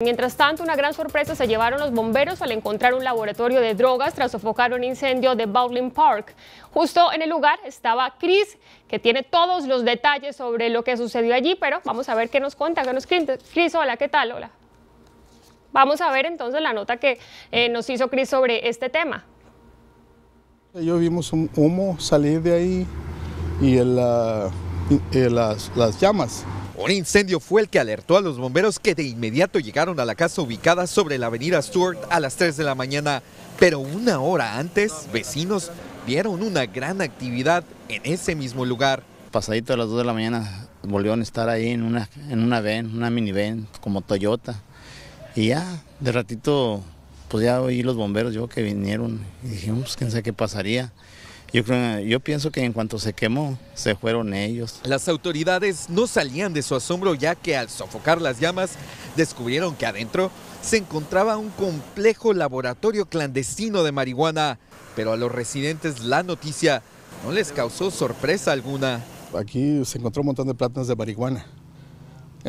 Mientras tanto, una gran sorpresa se llevaron los bomberos al encontrar un laboratorio de drogas tras sofocar un incendio de Bowling Park. Justo en el lugar estaba Chris, que tiene todos los detalles sobre lo que sucedió allí, pero vamos a ver qué nos cuenta. ¿Qué nos Chris, hola, ¿qué tal? Hola. Vamos a ver entonces la nota que eh, nos hizo Chris sobre este tema. Yo vimos un humo salir de ahí y ah, eh, las llamas un incendio fue el que alertó a los bomberos que de inmediato llegaron a la casa ubicada sobre la avenida Stewart a las 3 de la mañana, pero una hora antes vecinos vieron una gran actividad en ese mismo lugar. Pasadito a las 2 de la mañana volvieron a estar ahí en una, en una van, una minivan como Toyota. Y ya, de ratito, pues ya oí los bomberos, yo que vinieron y dijimos, pues, quién sé qué pasaría. Yo, pienso que en cuanto se quemó, se fueron ellos. Las autoridades no salían de su asombro ya que al sofocar las llamas, descubrieron que adentro se encontraba un complejo laboratorio clandestino de marihuana. Pero a los residentes la noticia no les causó sorpresa alguna. Aquí se encontró un montón de plátanos de marihuana.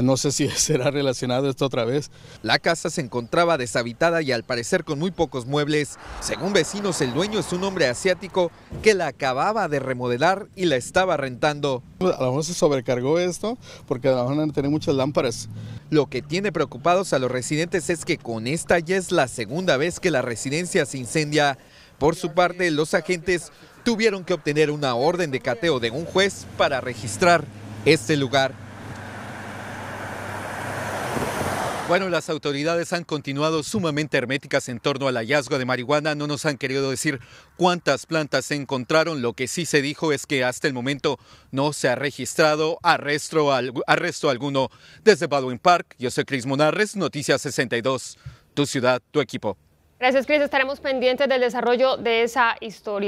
No sé si será relacionado esto otra vez. La casa se encontraba deshabitada y al parecer con muy pocos muebles. Según vecinos, el dueño es un hombre asiático que la acababa de remodelar y la estaba rentando. A lo mejor se sobrecargó esto porque mejor no muchas lámparas. Lo que tiene preocupados a los residentes es que con esta ya es la segunda vez que la residencia se incendia. Por su parte, los agentes tuvieron que obtener una orden de cateo de un juez para registrar este lugar. Bueno, las autoridades han continuado sumamente herméticas en torno al hallazgo de marihuana. No nos han querido decir cuántas plantas se encontraron. Lo que sí se dijo es que hasta el momento no se ha registrado arresto, alguno desde Baldwin Park. Yo soy Cris Monarres, Noticias 62, tu ciudad, tu equipo. Gracias, Cris. Estaremos pendientes del desarrollo de esa historia.